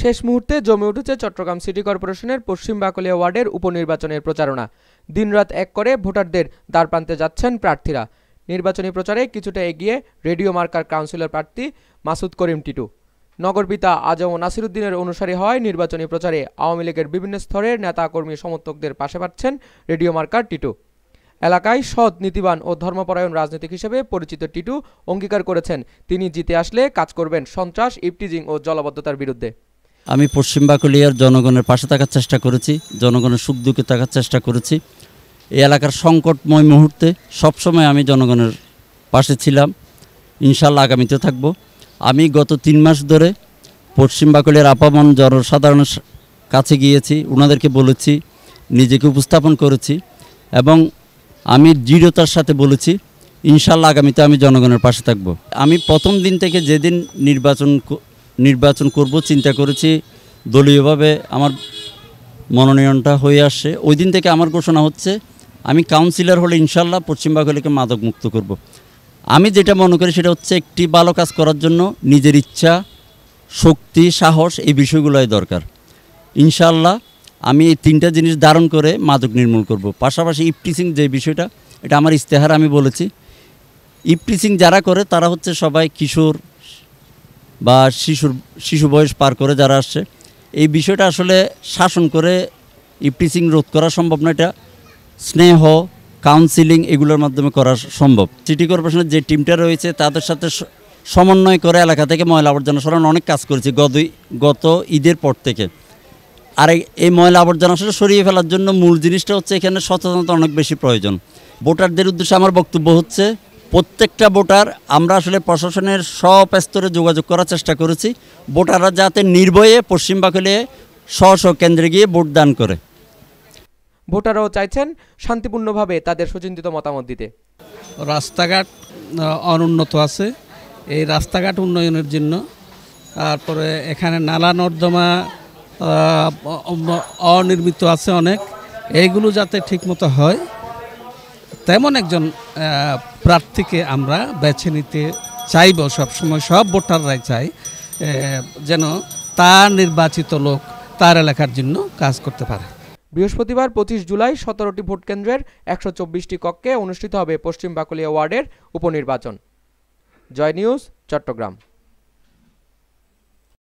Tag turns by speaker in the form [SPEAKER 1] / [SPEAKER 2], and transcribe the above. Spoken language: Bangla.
[SPEAKER 1] শেষ মুহূর্তে জমে উঠেছে চট্টগ্রাম সিটি কর্পোরেশনের পশ্চিম বাকলিয়া ওয়ার্ডের উপনির্বাচনের প্রচারণা দিনরাত এক করে ভোটারদের দ্বারপ্রান্তে যাচ্ছেন প্রার্থীরা নির্বাচনী প্রচারে কিছুটা এগিয়ে রেডিও মার্কার কাউন্সিলর প্রার্থী মাসুদ করিম টিটু নগরপিতা আজম নাসিরুদ্দিনের অনুসারী হয় নির্বাচনী প্রচারে আওয়ামী লীগের বিভিন্ন স্তরের নেতাকর্মী সমর্থকদের পাশে পাচ্ছেন রেডিও মার্কার টিটু এলাকায় সৎ নীতিবান ও ধর্মপরায়ণ রাজনীতিক হিসেবে পরিচিত টিটু অঙ্গীকার করেছেন তিনি জিতে আসলে কাজ করবেন সন্ত্রাস ইপটিজিং ও জলাবদ্ধতার বিরুদ্ধে
[SPEAKER 2] আমি পশ্চিম বাকুলিয়ার জনগণের পাশে থাকার চেষ্টা করেছি জনগণের সুখ দুঃখে থাকার চেষ্টা করেছি এই এলাকার সংকটময় মুহূর্তে সবসময় আমি জনগণের পাশে ছিলাম ইনশাল্লাহ আগামীতে থাকব আমি গত তিন মাস ধরে পশ্চিম বাকুলিয়ার আপামন জনসাধারণের কাছে গিয়েছি ওনাদেরকে বলেছি নিজেকে উপস্থাপন করেছি এবং আমি দৃঢ়তার সাথে বলেছি ইনশাল্লাহ আগামীতে আমি জনগণের পাশে থাকব আমি প্রথম দিন থেকে যেদিন নির্বাচন নির্বাচন করব চিন্তা করেছি দলীয়ভাবে আমার মনোনয়নটা হয়ে আসছে ওই দিন থেকে আমার ঘোষণা হচ্ছে আমি কাউন্সিলর হলে ইনশাল্লাহ পশ্চিমবাংলাকে মাদক মুক্ত করব। আমি যেটা মনে করি সেটা হচ্ছে একটি ভালো কাজ করার জন্য নিজের ইচ্ছা শক্তি সাহস এই বিষয়গুলোই দরকার ইনশাল্লাহ আমি এই তিনটা জিনিস ধারণ করে মাদক নির্মূল করব। পাশাপাশি ইপটিসিং যে বিষয়টা এটা আমার ইস্তেহার আমি বলেছি ইপটিসিং যারা করে তারা হচ্ছে সবাই কিশোর বা শিশুর শিশু বয়স পার করে যারা আসছে এই বিষয়টা আসলে শাসন করে ইপ্রিসিং রোধ করা সম্ভব না এটা স্নেহ কাউন্সিলিং এগুলোর মাধ্যমে করা সম্ভব সিটি কর্পোরেশনের যে টিমটা রয়েছে তাদের সাথে সমন্বয় করে এলাকা থেকে ময়লা আবর্জনা সরানো অনেক কাজ করেছে গত গত ঈদের পর থেকে আর এই ময়লা আবর্জনা আসলে সরিয়ে ফেলার জন্য মূল জিনিসটা হচ্ছে এখানে সচেতনতা অনেক বেশি প্রয়োজন ভোটারদের উদ্দেশ্যে আমার বক্তব্য হচ্ছে প্রত্যেকটা ভোটার আমরা আসলে প্রশাসনের সব স্তরে যোগাযোগ করার চেষ্টা করেছি ভোটাররা যাতে নির্ভয়ে পশ্চিম বাকলে স্ব স্ব কেন্দ্রে গিয়ে ভোট দান করে
[SPEAKER 1] ভোটাররাও চাইছেন শান্তিপূর্ণভাবে তাদের সুচিন্তিত মতামত দিতে রাস্তাঘাট
[SPEAKER 3] অনুন্নত আছে এই রাস্তাঘাট উন্নয়নের জন্য তারপরে এখানে নালা নর্দমা অনির্মিত আছে অনেক এইগুলো যাতে ঠিকমতো হয় তেমন একজন প্রার্থীকে আমরা বেছে নিতে চাইব সবসময় সব ভোটাররাই চাই যেন তার নির্বাচিত লোক তার এলাকার জন্য কাজ করতে পারে
[SPEAKER 1] বৃহস্পতিবার পঁচিশ জুলাই সতেরোটি ভোট কেন্দ্রের একশো চব্বিশটি কক্ষে অনুষ্ঠিত হবে পশ্চিম বাকলিয়া ওয়ার্ডের উপনির্বাচন জয় নিউজ চট্টগ্রাম